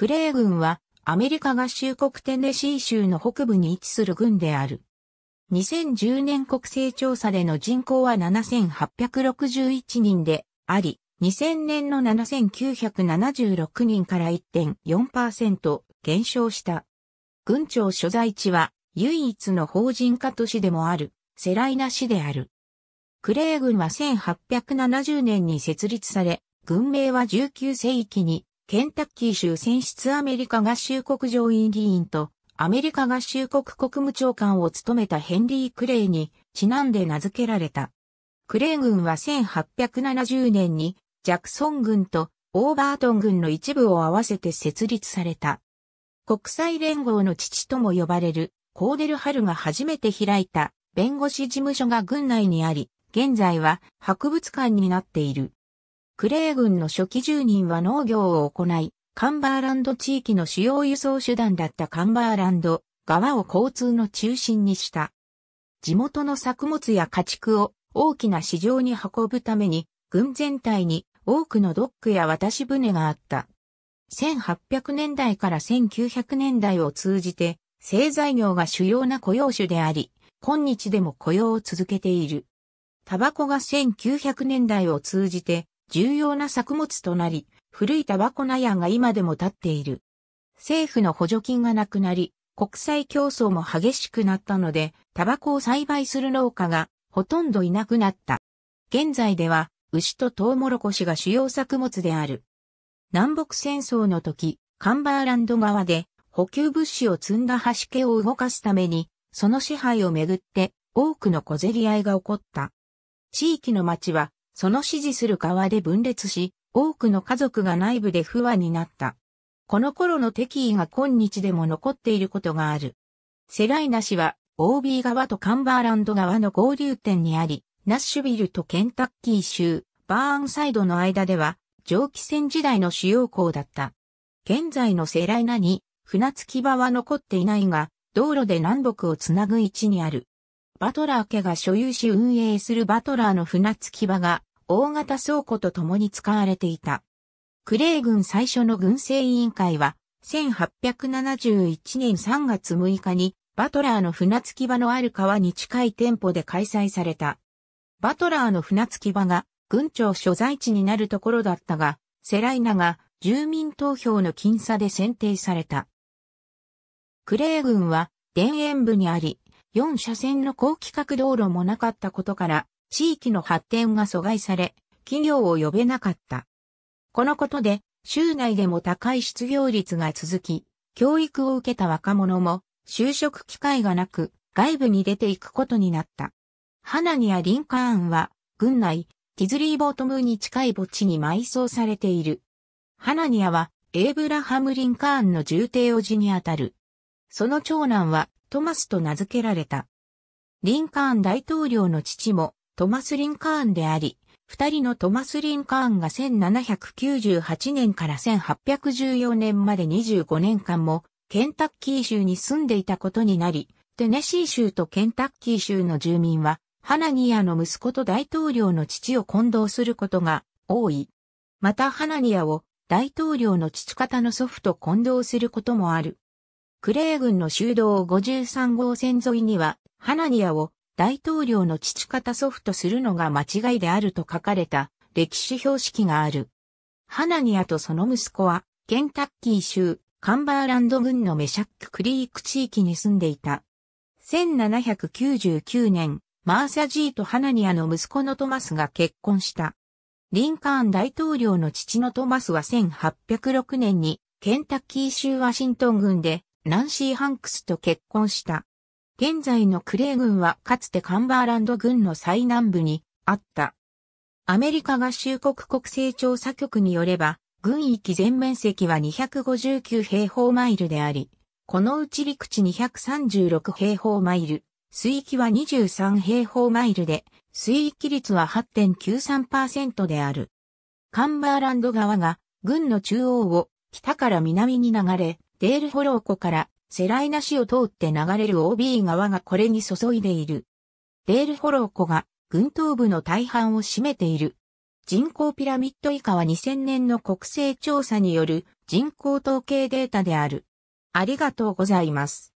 クレー軍はアメリカ合衆国テネシー州の北部に位置する軍である。2010年国勢調査での人口は7861人であり、2000年の7976人から1.4%減少した。軍庁所在地は唯一の法人化都市でもあるセライナ市である。クレー軍は1870年に設立され、軍名は19世紀にケンタッキー州選出アメリカ合衆国上院議員とアメリカ合衆国国務長官を務めたヘンリー・クレイにちなんで名付けられた。クレイ軍は1870年にジャクソン軍とオーバートン軍の一部を合わせて設立された。国際連合の父とも呼ばれるコーデル・ハルが初めて開いた弁護士事務所が軍内にあり、現在は博物館になっている。クレー軍の初期住人は農業を行い、カンバーランド地域の主要輸送手段だったカンバーランド川を交通の中心にした。地元の作物や家畜を大きな市場に運ぶために、軍全体に多くのドックや渡し船があった。1800年代から1900年代を通じて、製材業が主要な雇用種であり、今日でも雇用を続けている。タバコが1900年代を通じて重要な作物となり、古いタバコ納屋が今でも立っている。政府の補助金がなくなり、国際競争も激しくなったので、タバコを栽培する農家がほとんどいなくなった。現在では、牛とトウモロコシが主要作物である。南北戦争の時、カンバーランド側で補給物資を積んだ橋家を動かすために、その支配をめぐって多くの小競り合いが起こった。地域の町はその支持する側で分裂し、多くの家族が内部で不和になった。この頃の敵意が今日でも残っていることがある。セライナ氏は、OB 側とカンバーランド側の合流点にあり、ナッシュビルとケンタッキー州、バーンサイドの間では、蒸気船時代の主要港だった。現在のセライナに、船着き場は残っていないが、道路で南北をつなぐ位置にある。バトラー家が所有し運営するバトラーの船着き場が、大型倉庫と共に使われていた。クレイ軍最初の軍政委員会は、1871年3月6日に、バトラーの船着き場のある川に近い店舗で開催された。バトラーの船着き場が、軍庁所在地になるところだったが、セライナが住民投票の僅差で選定された。クレイ軍は、田園部にあり、4車線の高規格道路もなかったことから、地域の発展が阻害され、企業を呼べなかった。このことで、州内でも高い失業率が続き、教育を受けた若者も就職機会がなく外部に出ていくことになった。ハナニア・リンカーンは、軍内、ティズリーボートムーに近い墓地に埋葬されている。ハナニアは、エイブラハム・リンカーンの重帝おじにあたる。その長男は、トマスと名付けられた。リンカーン大統領の父も、トマス・リンカーンであり、二人のトマス・リンカーンが1798年から1814年まで25年間もケンタッキー州に住んでいたことになり、テネシー州とケンタッキー州の住民は、ハナニアの息子と大統領の父を混同することが多い。またハナニアを大統領の父方の祖父と混同することもある。クレー軍の修道53号線沿いには、ハナニアを大統領の父方祖父とするのが間違いであると書かれた歴史標識がある。ハナニアとその息子は、ケンタッキー州、カンバーランド郡のメシャッククリーク地域に住んでいた。1799年、マーサジーとハナニアの息子のトマスが結婚した。リンカーン大統領の父のトマスは1806年にケンタッキー州ワシントン郡でナンシー・ハンクスと結婚した。現在のクレー軍はかつてカンバーランド軍の最南部にあった。アメリカ合衆国国勢調査局によれば、軍域全面積は259平方マイルであり、このうち陸地236平方マイル、水域は23平方マイルで、水域率は8.93%である。カンバーランド側が、軍の中央を北から南に流れ、デールホロー湖からセライナ市を通って流れる OB 川がこれに注いでいる。デール・ホロー湖が群島部の大半を占めている。人口ピラミッド以下は2000年の国勢調査による人口統計データである。ありがとうございます。